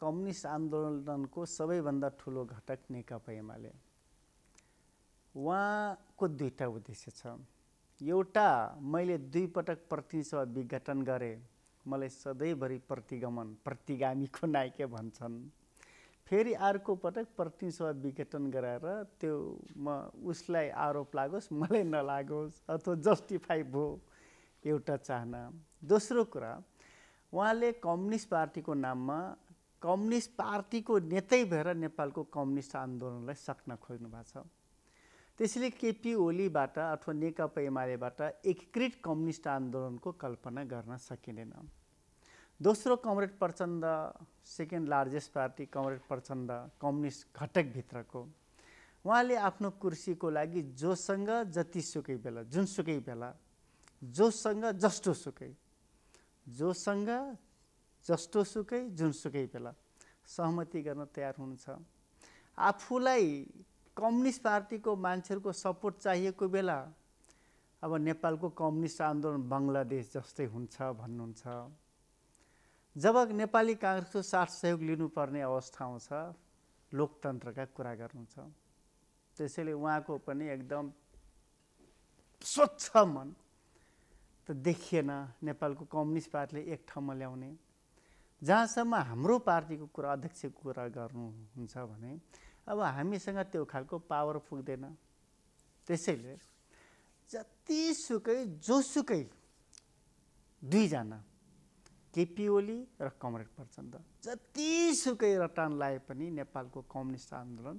[SPEAKER 2] कम्युनिस्ट आन्दोलनको सबैभन्दा ठुलो घटक नेकपा एमाले उहाँको दुईवटा उद्देश्य छ एउटा मैले दुईपटक प्रतिसभा विघटन गरेँ मलाई सधैँभरि प्रतिगमन प्रतिगामीको नायक भन्छन् फेरि अर्को पटक प्रतिसभा विघटन गराएर त्यो म उसलाई आरोप लागोस् मलाई नलागोस् अथवा जस्टिफाई भयो एउटा चाहना दोस्रो कुरा उहाँले कम्युनिस्ट पार्टीको नाममा कम्युनिस्ट पार्टीको नेतै भएर नेपालको कम्युनिस्ट आन्दोलनलाई सक्न खोज्नु भएको छ त्यसैले केपी ओलीबाट अथवा नेकपा एमालेबाट एकीकृत कम्युनिस्ट आन्दोलनको कल्पना गर्न सकिँदैन दोस्रो comrade Prachanda second largest party comrade Prachanda communist घटकभित्रको उहाँले आफ्नो कुर्सीको लागि जोसँग जतिसुकै बेला जुनसुकै बेला जोसँग जस्तोसुकै जोसँग जस्तो जस्तोसुकै जुनसुकै बेला सहमति गर्न तयार हुनुहुन्छ आफूलाई कम्युनिस्ट पार्टीको मान्छेहरूको सपोर्ट चाहिएको बेला अब नेपालको कम्युनिस्ट आन्दोलन बङ्गलादेश जस्तै हुन्छ भन्नुहुन्छ जब नेपाली काङ्ग्रेसको साथ सहयोग लिनुपर्ने अवस्था आउँछ लोकतन्त्रका कुरा गर्नुहुन्छ त्यसैले उहाँको पनि एकदम स्वच्छ मन त देखिएन नेपालको कम्युनिस्ट पार्टीले एक ठाउँमा ल्याउने जहाँसम्म हाम्रो पार्टीको कुरा अध्यक्षको कुरा गर्नुहुन्छ भने अब हामीसँग त्यो खालको पावर पुग्दैन त्यसैले जतिसुकै जोसुकै दुईजना केपी ओली र कमरेड प्रचण्ड जतिसुकै रटान लाए पनि नेपालको कम्युनिस्ट आन्दोलन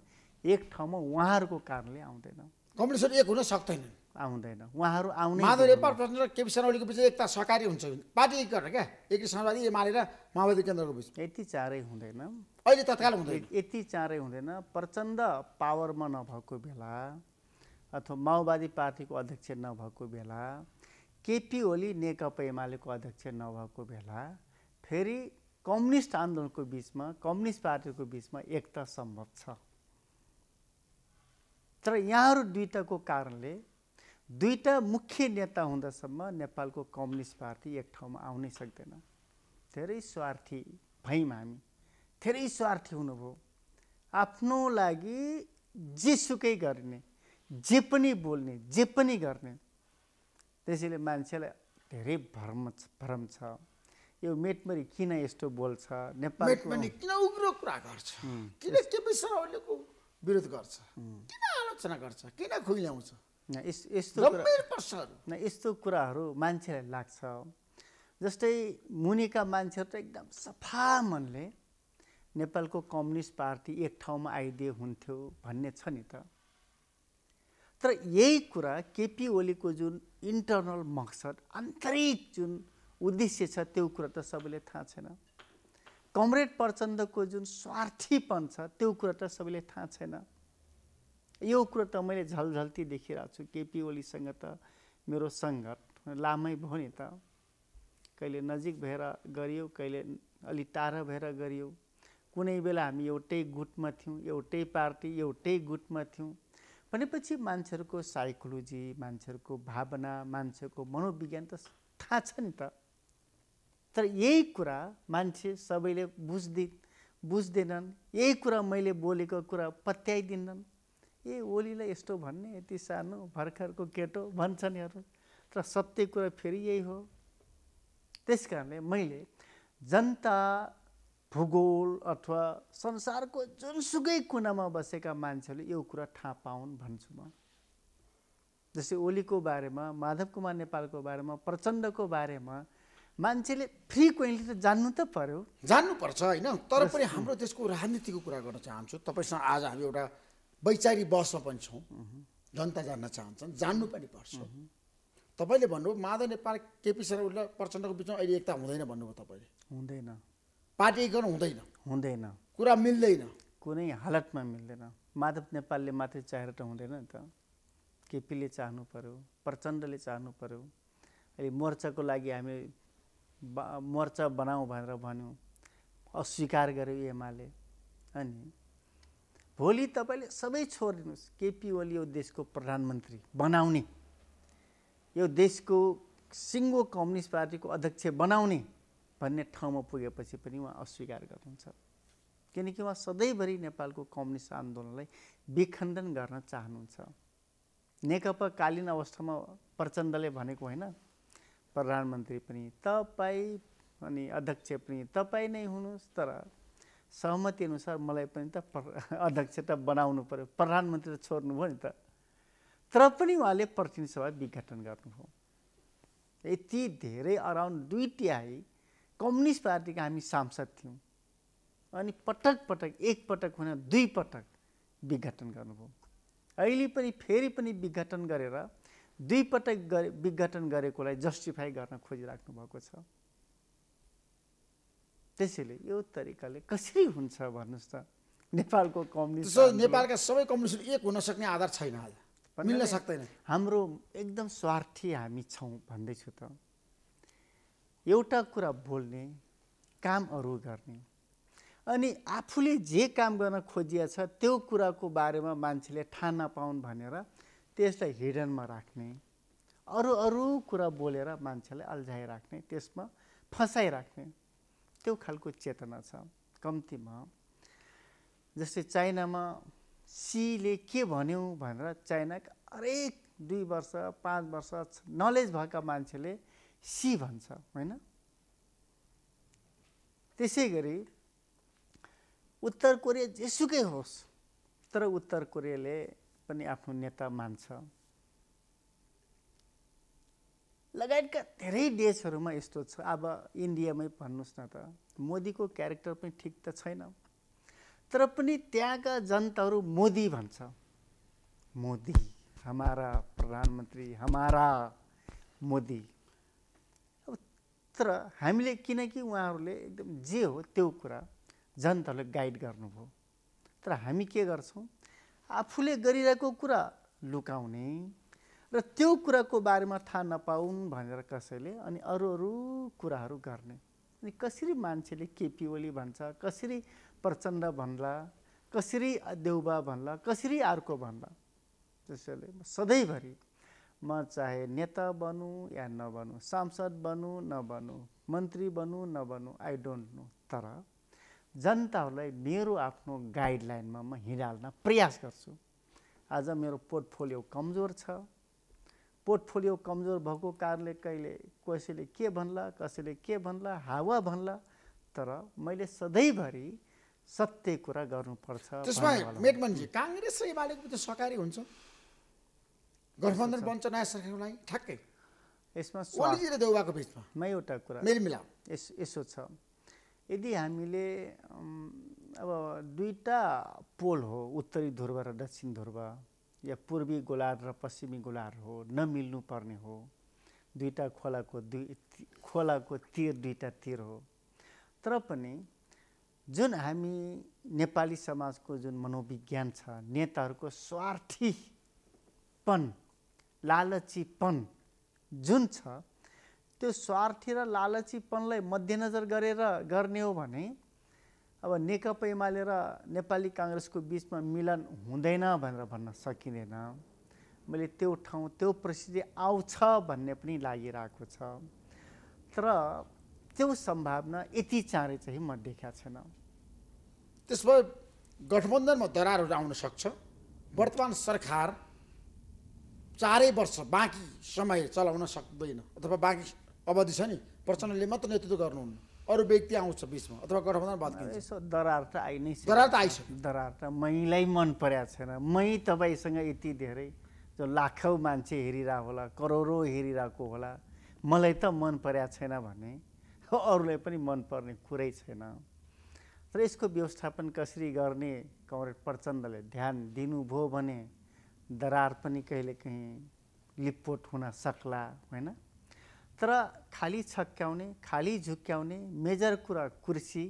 [SPEAKER 2] एक ठाउँमा उहाँहरूको कारणले आउँदैन कम्युनिस्टहरू एक हुन सक्दैनन् आउँदैन उहाँहरू आउने माधव नेपाल प्रचण्ड र
[SPEAKER 1] केपी शर्माको बिचमा एकता सहकारी हुन्छ पार्टी गरेर क्या एकी समाजवादी एमाले र
[SPEAKER 2] माओवादी केन्द्रको बिच यति चाँडै हुँदैन अहिले तत्काल हुँदैन यति चाँडै हुँदैन प्रचण्ड पावरमा नभएको बेला अथवा माओवादी पार्टीको अध्यक्ष नभएको बेला केपी ओली नेकपा एमालेको अध्यक्ष नभएको बेला फेरि कम्युनिस्ट आन्दोलनको बिचमा कम्युनिस्ट पार्टीको बिचमा एकता सम्भव छ तर यहाँहरू दुईटाको कारणले दुईवटा मुख्य नेता हुँदासम्म नेपालको कम्युनिस्ट पार्टी एक ठाउँमा आउनै सक्दैन धेरै स्वार्थी भयौँ हामी धेरै स्वार्थी हुनुभयो आफ्नो लागि जेसुकै गर्ने जे पनि बोल्ने जे पनि गर्ने त्यसैले मान्छेलाई धेरै भ्रम भ्रम छ यो मेटमरी किन यस्तो बोल्छ नेपाल किन
[SPEAKER 1] उग्र कुरा गर्छ किन के विरोध
[SPEAKER 2] गर्छ किन आलोचना गर्छ किन खुइल्याउँछ यस्तो यस्तो कुराहरू मान्छेलाई लाग्छ जस्तै मुनिका मान्छेहरू त एकदम सफा मनले नेपालको कम्युनिस्ट पार्टी एक ठाउँमा आइदिए हुन्थ्यो भन्ने छ नि त तर यही कुरा केपी ओलीको जुन इन्टर्नल मकसद आन्तरिक जुन उद्देश्य छ त्यो कुरा त सबैले थाहा छैन कमरेड प्रचण्डको जुन स्वार्थीपन छ त्यो कुरा त सबैले थाहा छैन यो कुरो त मैले झल्झल्ती देखिरहेको छु केपी ओलीसँग त मेरो सङ्घट लामै भयो नि त कहिले नजिक भएर गरियो कहिले अलि टाढा भएर गरियो कुनै बेला हामी एउटै गुटमा थियौँ एउटै पार्टी एउटै गुटमा थियौँ भनेपछि मान्छेहरूको साइकोलोजी मान्छेहरूको भावना मान्छेको मनोविज्ञान त थाहा छ नि त तर यही कुरा मान्छे सबैले बुझ्दि बुझ्दैनन् यही कुरा मैले बोलेको कुरा पत्याइदिन्नन् ए ओलीलाई यस्तो भन्ने यति सानो भर्खरको केटो भन्छन् अरू तर सत्य कुरा फेरि यही हो त्यस कारणले मैले जनता भूगोल अथवा संसारको जुनसुकै कुनामा बसेका मान्छेहरूले यो कुरा थाहा पाउन् भन्छु म जस्तै ओलीको बारेमा माधव कुमार नेपालको बारेमा प्रचण्डको बारेमा मान्छेले फ्रिक्वेन्टली त जान्नु त पर्यो जान्नुपर्छ होइन तर पनि हाम्रो देशको राजनीतिको कुरा गर्न चाहन्छु तपाईँसँग आज हामी एउटा
[SPEAKER 1] वैचारिक बहसमा पनि छौँ जनता जान्न चाहन्छन् जान्नु पनि पर्छ तपाईँले भन्नुभयो माधव नेपाल केपी शर्मा प्रचण्डको बिचमा अहिले एकता हुँदैन भन्नुभयो तपाईँले
[SPEAKER 2] हुँदैन पार्टी एकीकरण हुँदैन हुँदैन कुरा मिल्दैन कुनै हालतमा मिल्दैन माधव नेपालले मात्रै चाहेर त हुँदैन नि त केपीले चाहनु पऱ्यो प्रचण्डले चाहनु पऱ्यो अहिले मोर्चाको लागि हामी मोर्चा बनाऊ भनेर भन्यौँ अस्वीकार गर्यो एमाले अनि भोलि तपाईँले सबै छोडिदिनुहोस् केपी ओली यो देशको प्रधानमन्त्री बनाउने यो देशको सिङ्गो कम्युनिस्ट पार्टीको अध्यक्ष बनाउने भन्ने ठाउँमा पुगेपछि पनि उहाँ अस्वीकार गर्नुहुन्छ किनकि उहाँ सधैँभरि नेपालको कम्युनिस्ट आन्दोलनलाई विखण्डन गर्न चाहनुहुन्छ नेकपाकालीन अवस्थामा प्रचण्डले भनेको होइन प्रधानमन्त्री पनि तपाईँ अनि अध्यक्ष पनि तपाईँ नै हुनुहोस् तर सहमतिअनुसार मलाई पनि त अध्यक्ष त बनाउनु पऱ्यो प्रधानमन्त्री त छोड्नुभयो नि त तर पनि उहाँले प्रतिनिधि सभा विघटन गर्नुभयो यति धेरै अराउन्ड दुई तिहाई कम्युनिस्ट पार्टीका हामी सांसद थियौँ अनि पटक पटक एकपटक हुन दुई पटक विघटन गर्नुभयो अहिले पनि फेरि पनि विघटन गरेर दुईपटक गरे विघटन गरेकोलाई जस्टिफाई गर्न खोजिराख्नु भएको छ त्यसैले यो तरिकाले कसरी हुन्छ भन्नुहोस् त नेपालको कम्युनिस्ट नेपालका सबै कम्युनिस्ट एक हुन सक्ने आधार छैन आज मिल्न सक्दैन हाम्रो एकदम स्वार्थी हामी छौँ भन्दैछु त एउटा कुरा बोल्ने काम अरू गर्ने अनि आफूले जे काम गर्न खोजिया छ त्यो कुराको बारेमा मान्छेले ठान नपाउन् भनेर त्यसलाई हिडनमा राख्ने अरू अरू कुरा बोलेर मान्छेलाई अल्झाइराख्ने त्यसमा फसाइराख्ने त्यो खालको चेतना छ कम्तीमा जस्तै चाइनामा सीले के भन्यो भनेर चाइनाका हरेक दुई वर्ष पाँच वर्ष नलेज भएका मान्छेले सी भन्छ होइन त्यसै गरी उत्तर कोरिया जेसुकै होस् तर उत्तर कोरियाले पनि आफ्नो नेता मान्छ लगायतका धेरै देशहरूमा यस्तो छ अब इन्डियामै भन्नुहोस् न त मोदीको क्यारेक्टर पनि ठिक त छैन तर पनि त्यहाँका जनताहरू मोदी भन्छ मोदी हमारा प्रधानमन्त्री हमारा मोदी अब तर हामीले किनकि उहाँहरूले एकदम जे हो त्यो कुरा जनताहरूले गाइड गर्नुभयो तर हामी के गर्छौँ आफूले गरिरहेको कुरा लुकाउने र त्यो कुराको बारेमा थाहा नपाउन् भनेर कसैले अनि अरू अरू कुराहरू गर्ने अनि कसरी मान्छेले केपी ओली भन्छ कसरी प्रचण्ड भन्ला कसरी देउबा भन्ला कसरी अर्को भन्ला त्यसैले सधैँभरि म चाहे नेता बनु या नबनु सांसद बनु नबनु मन्त्री बनु नबनु आई डोन्ट नो तर जनताहरूलाई मेरो आफ्नो गाइडलाइनमा म हिँडाल्न प्रयास गर्छु आज मेरो पोर्टफोलियो कमजोर छ पोर्टफोलियो कमजोर भएको कारणले कहिले कसैले के भन्ला कसैले के भन्ला हावा भन्ला तर मैले सधैँभरि सत्य कुरा गर्नुपर्छ काङ्ग्रेस र एमालेको त सकारी हुन्छ गठबन्धन बन्छ नयाँ सरकारको लागि ठ्याक्कै यसमा देउबाको बिचमा एउटा कुरा मेलमिलाप यस यसो छ यदि हामीले अब दुईवटा पोल हो उत्तरी ध्रुव र दक्षिण ध्रुव या पूर्वी गोलार्ध र पश्चिमी गोलार्ध हो पर्ने हो दुईवटा खोलाको दुई खोलाको तिर दुईवटा तिर हो तर पनि जुन हामी नेपाली समाजको जुन मनोविज्ञान छ नेताहरूको स्वार्थीपन लालचीपन जुन छ त्यो स्वार्थी र लालचीपनलाई मध्यनजर गरेर गर्ने हो भने अब नेकपा एमाले र नेपाली काङ्ग्रेसको बिचमा मिलन हुँदैन भनेर भन्न सकिँदैन मैले त्यो ठाउँ त्यो परिस्थिति आउँछ भन्ने पनि लागिरहेको छ तर त्यो सम्भावना यति चाँडै चाहिँ म देखाएको छैन त्यसो भए गठबन्धनमा दरारहरू आउन सक्छ
[SPEAKER 1] वर्तमान सरकार चारै वर्ष बाँकी समय चलाउन सक्दैन अथवा बाँकी अवधि छ नि प्रचण्डले मात्र नेतृत्व गर्नुहुन्न अरू व्यक्ति आउँछ बिचमा
[SPEAKER 2] अथवा गठबन्धन भत्किन्छ यसो दरार त आइ नै दरार त आइसक्यो दरार त मैलाई मन परेको छैन मै तपाईँसँग यति धेरै जो लाखौँ मान्छे हेरिरहेको होला करोडौँ हेरिरहेको होला मलाई त मन परेको छैन भने अरूलाई पनि मन पर्ने कुरै छैन तर यसको व्यवस्थापन कसरी गर्ने कमरेड प्रचण्डले ध्यान दिनुभयो भने दरार पनि कहिलेकाहीँ लिपपोट हुन सक्ला होइन तर खाली छक्क्याउने खाली झुक्क्याउने मेजर कुरा कुर्सी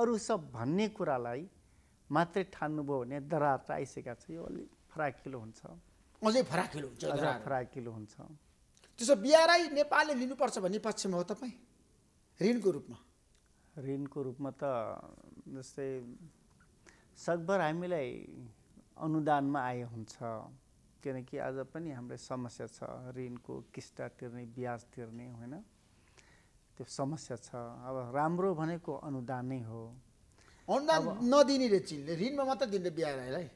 [SPEAKER 2] अरू सब भन्ने कुरालाई मात्रै ठान्नुभयो भने दरार त आइसकेका छ यो अलि फराकिलो हुन्छ अझै फराकिलो हुन्छ अझ फराकिलो हुन्छ त्यसो
[SPEAKER 1] बिहारै नेपालले लिनुपर्छ भन्ने पक्षमा हो तपाईँ
[SPEAKER 2] ऋणको रूपमा ऋणको रूपमा त जस्तै सकभर हामीलाई अनुदानमा आए हुन्छ किनकि आज पनि हाम्रो समस्या छ ऋणको किस्ता तिर्ने ब्याज तिर्ने होइन त्यो समस्या छ अब राम्रो भनेको अनुदान नै हो अनुदान नदिने रे चिनले ऋणमा मात्र दिने ब्याजलाई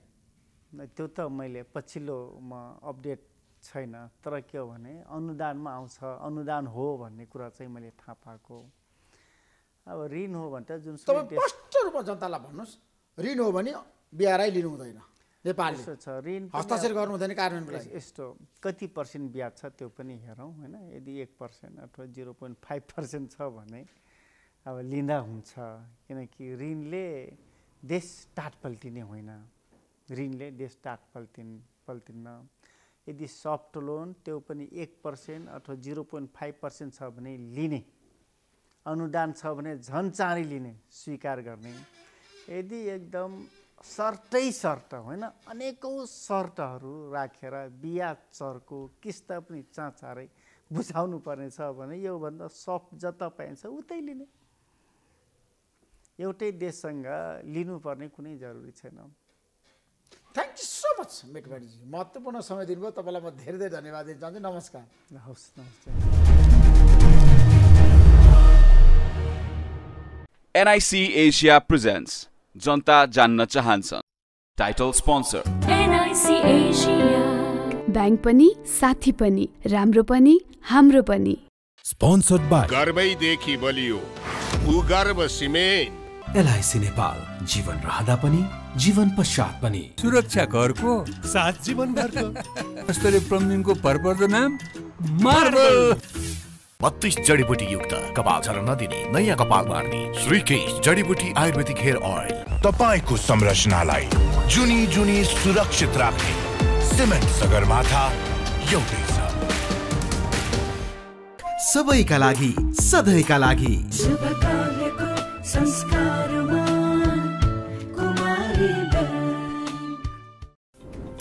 [SPEAKER 2] त्यो त मैले पछिल्लो म अपडेट छैन तर के हो भने अनुदानमा आउँछ अनुदान हो भन्ने कुरा चाहिँ मैले थाहा पाएको अब ऋण हो भने त जुन स्पष्ट रूपमा जनतालाई भन्नुहोस् ऋण हो भने बिहारै लिनु हुँदैन नेपाल छ ऋण हस्ताक्षर गर्नु हुँदैन यस्तो कति पर्सेन्ट ब्याज छ त्यो पनि हेरौँ होइन यदि एक पर्सेन्ट अथवा जिरो पोइन्ट फाइभ पर्सेन्ट छ भने अब लिँदा हुन्छ किनकि ऋणले देश टाट पल्टिने होइन ऋणले देश टाट पल्टिन् पल्टिन्न यदि सफ्ट लोन त्यो पनि एक पर्सेन्ट अथवा जिरो पोइन्ट फाइभ पर्सेन्ट छ भने लिने अनुदान छ भने झन् चाँडै लिने स्वीकार गर्ने यदि एकदम सर्टै सर्ट होइन अनेकौँ सर्तहरू राखेर बिहा चर्को किस्ता पनि चाँचारै बुझाउनु पर्ने छ भने योभन्दा सफ्ट जता पाइन्छ उतै लिने एउटै देशसँग लिनुपर्ने कुनै जरुरी छैन थ्याङ्क यू
[SPEAKER 1] सो मच मेटवाडीजी महत्त्वपूर्ण समय दिनुभयो तपाईँलाई म धेरै धेरै धन्यवाद दिन चाहन्छु नमस्कार हवस् नमस्ते एनआइसी एसिया प्रेजेन्ट्स जनता जान्न चाहन्छन् टाइटल स्पोन्सर
[SPEAKER 2] ब्याङ्क पनि साथी पनि राम्रो पनि हाम्रो पनि
[SPEAKER 1] स्पोन्सर्ड बाइ देखि बलियो भूगर्भ सिमेन्ट
[SPEAKER 2] एलआइसी नेपाल जीवन रहदा पनि जीवन पश्चात पनि सुरक्षा घरको साथ जीवन घरको प्रमिङको भरपर्दो नाम मार्बल
[SPEAKER 1] बत्तीस जडीबुटी युक्त कपाल झर नदिने नयाँ कपाल मार्ने श्रीकेश जडीबुटी आयुर्वेदिक हेयर ओइल तपाईँको संरचनालाई जुनी जुनी सुरक्षित राख्ने सिमेन्ट सगरमाथा एउटै छ सबैका लागि सधैँका लागि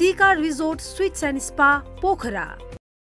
[SPEAKER 1] Tika resort suites and spa Pokhara